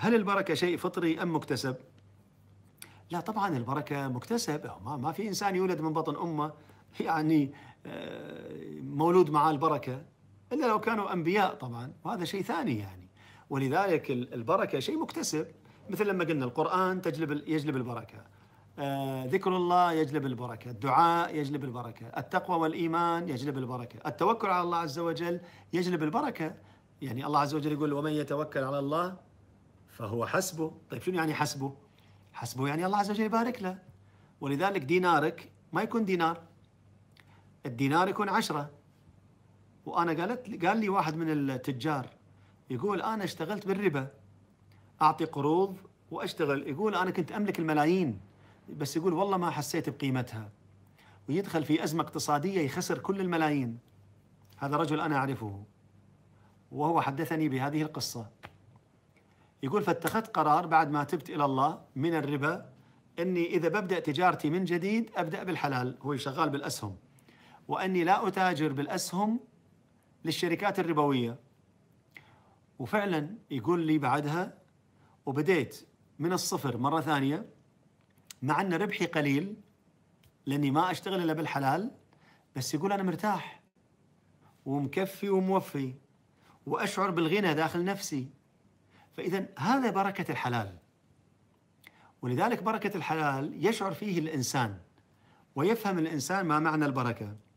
هل البركه شيء فطري ام مكتسب؟ لا طبعا البركه مكتسبه ما ما في انسان يولد من بطن امه يعني آه، مولود معاه البركه الا لو كانوا انبياء طبعا وهذا شيء ثاني يعني ولذلك البركه شيء مكتسب مثل لما قلنا القران تجلب يجلب البركه آه، ذكر الله يجلب البركه، الدعاء يجلب البركه، التقوى والايمان يجلب البركه، التوكل على الله عز وجل يجلب البركه، يعني الله عز وجل يقول ومن يتوكل على الله فهو حسبه طيب شنو يعني حسبه حسبه يعني الله عز وجل يبارك له ولذلك دينارك ما يكون دينار الدينار يكون عشرة وأنا قالت قال لي واحد من التجار يقول أنا اشتغلت بالربا أعطي قروض وأشتغل يقول أنا كنت أملك الملايين بس يقول والله ما حسيت بقيمتها ويدخل في أزمة اقتصادية يخسر كل الملايين هذا رجل أنا أعرفه وهو حدثني بهذه القصة يقول فاتخذت قرار بعد ما تبت إلى الله من الربا أني إذا ببدأ تجارتي من جديد أبدأ بالحلال هو شغال بالأسهم وأني لا أتاجر بالأسهم للشركات الربوية وفعلا يقول لي بعدها وبديت من الصفر مرة ثانية مع أن ربحي قليل لأني ما أشتغل إلا بالحلال بس يقول أنا مرتاح ومكفي وموفي وأشعر بالغنى داخل نفسي فإذا هذا بركة الحلال ولذلك بركة الحلال يشعر فيه الإنسان ويفهم الإنسان ما معنى البركة